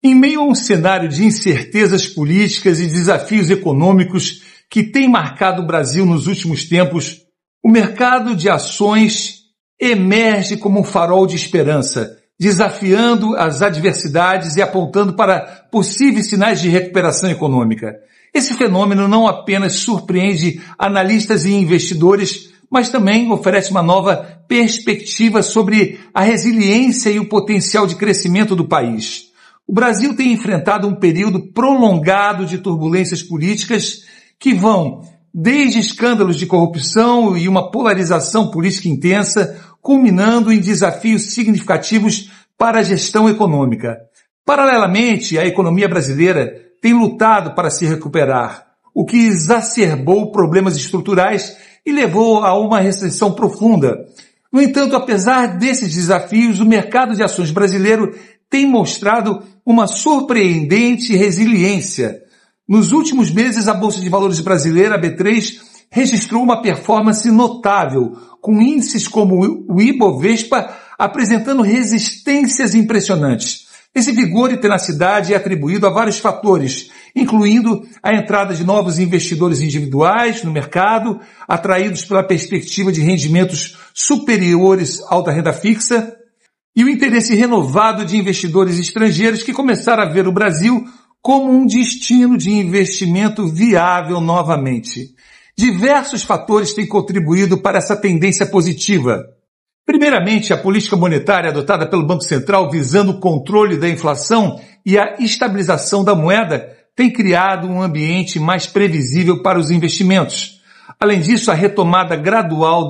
Em meio a um cenário de incertezas políticas e desafios econômicos que tem marcado o Brasil nos últimos tempos, o mercado de ações emerge como um farol de esperança, desafiando as adversidades e apontando para possíveis sinais de recuperação econômica. Esse fenômeno não apenas surpreende analistas e investidores, mas também oferece uma nova perspectiva sobre a resiliência e o potencial de crescimento do país. O Brasil tem enfrentado um período prolongado de turbulências políticas que vão desde escândalos de corrupção e uma polarização política intensa, culminando em desafios significativos para a gestão econômica. Paralelamente, a economia brasileira tem lutado para se recuperar, o que exacerbou problemas estruturais e levou a uma recessão profunda. No entanto, apesar desses desafios, o mercado de ações brasileiro tem mostrado uma surpreendente resiliência. Nos últimos meses, a Bolsa de Valores brasileira, a B3, registrou uma performance notável, com índices como o Ibovespa apresentando resistências impressionantes. Esse vigor e tenacidade é atribuído a vários fatores, incluindo a entrada de novos investidores individuais no mercado, atraídos pela perspectiva de rendimentos superiores ao da renda fixa, e o interesse renovado de investidores estrangeiros que começaram a ver o Brasil como um destino de investimento viável novamente. Diversos fatores têm contribuído para essa tendência positiva. Primeiramente, a política monetária adotada pelo Banco Central visando o controle da inflação e a estabilização da moeda tem criado um ambiente mais previsível para os investimentos Além disso, a retomada gradual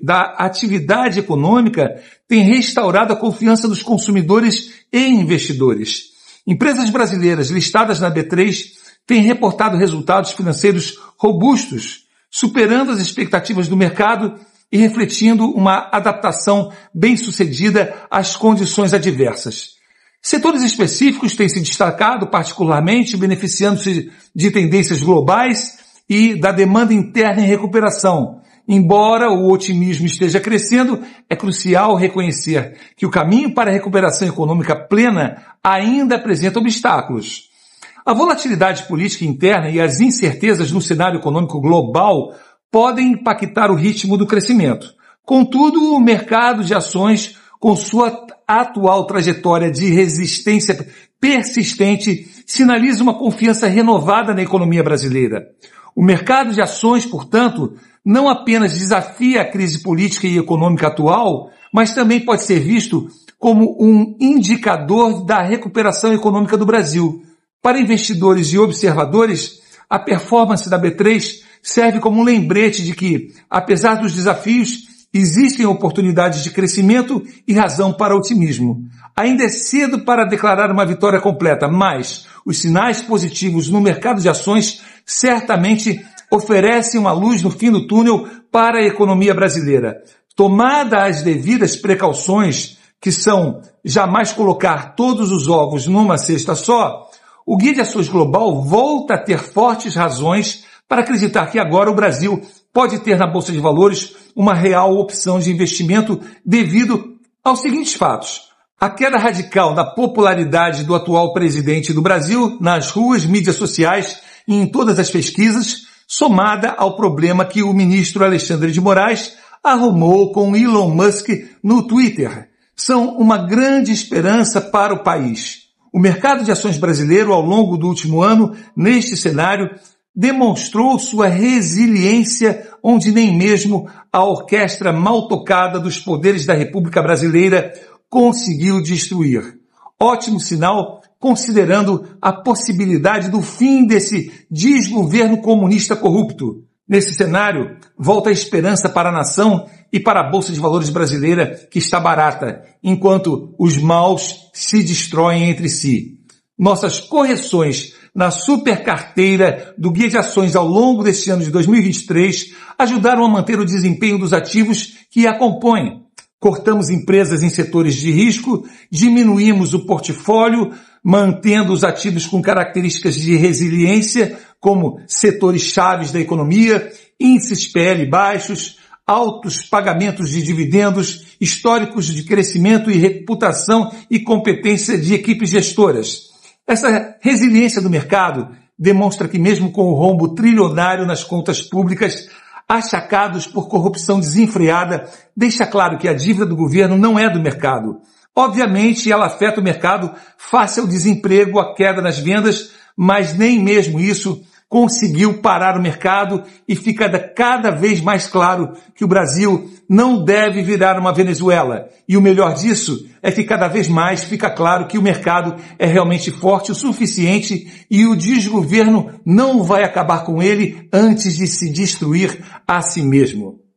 da, atividade econômica tem restaurado a confiança dos consumidores e investidores. Empresas brasileiras listadas na B3 têm reportado resultados financeiros robustos, superando as expectativas do mercado e refletindo uma adaptação bem-sucedida às condições adversas. Setores específicos têm se destacado, particularmente beneficiando-se de tendências globais e da demanda interna em recuperação. Embora o otimismo esteja crescendo, é crucial reconhecer que o caminho para a recuperação econômica plena ainda apresenta obstáculos. A volatilidade política interna e as incertezas no cenário econômico global podem impactar o ritmo do crescimento. Contudo, o mercado de ações, com sua atual trajetória de resistência persistente, sinaliza uma confiança renovada na economia brasileira. O mercado de ações, portanto, não apenas desafia a crise política e econômica atual, mas também pode ser visto como um indicador da recuperação econômica do Brasil. Para investidores e observadores, a performance da B3 serve como um lembrete de que, apesar dos desafios, Existem oportunidades de crescimento e razão para otimismo. Ainda é cedo para declarar uma vitória completa, mas os sinais positivos no mercado de ações certamente oferecem uma luz no fim do túnel para a economia brasileira. Tomada as devidas precauções, que são jamais colocar todos os ovos numa cesta só, o Guia de Ações Global volta a ter fortes razões para acreditar que agora o Brasil pode ter na Bolsa de Valores uma real opção de investimento devido aos seguintes fatos. A queda radical na popularidade do atual presidente do Brasil nas ruas, mídias sociais e em todas as pesquisas, somada ao problema que o ministro Alexandre de Moraes arrumou com Elon Musk no Twitter, são uma grande esperança para o país. O mercado de ações brasileiro, ao longo do último ano, neste cenário, demonstrou sua resiliência, onde nem mesmo a orquestra mal tocada dos poderes da República Brasileira conseguiu destruir. Ótimo sinal, considerando a possibilidade do fim desse desgoverno comunista corrupto. Nesse cenário, volta a esperança para a nação e para a Bolsa de Valores brasileira, que está barata, enquanto os maus se destroem entre si. Nossas correções na super carteira do Guia de Ações ao longo deste ano de 2023 ajudaram a manter o desempenho dos ativos que a compõem. Cortamos empresas em setores de risco, diminuímos o portfólio, mantendo os ativos com características de resiliência, como setores chaves da economia, índices PL baixos, altos pagamentos de dividendos, históricos de crescimento e reputação e competência de equipes gestoras. Essa resiliência do mercado demonstra que mesmo com o rombo trilionário nas contas públicas, achacados por corrupção desenfreada, deixa claro que a dívida do governo não é do mercado. Obviamente, ela afeta o mercado face ao desemprego, a queda nas vendas, mas nem mesmo isso conseguiu parar o mercado e fica cada vez mais claro que o Brasil não deve virar uma Venezuela. E o melhor disso é que cada vez mais fica claro que o mercado é realmente forte o suficiente e o desgoverno não vai acabar com ele antes de se destruir a si mesmo.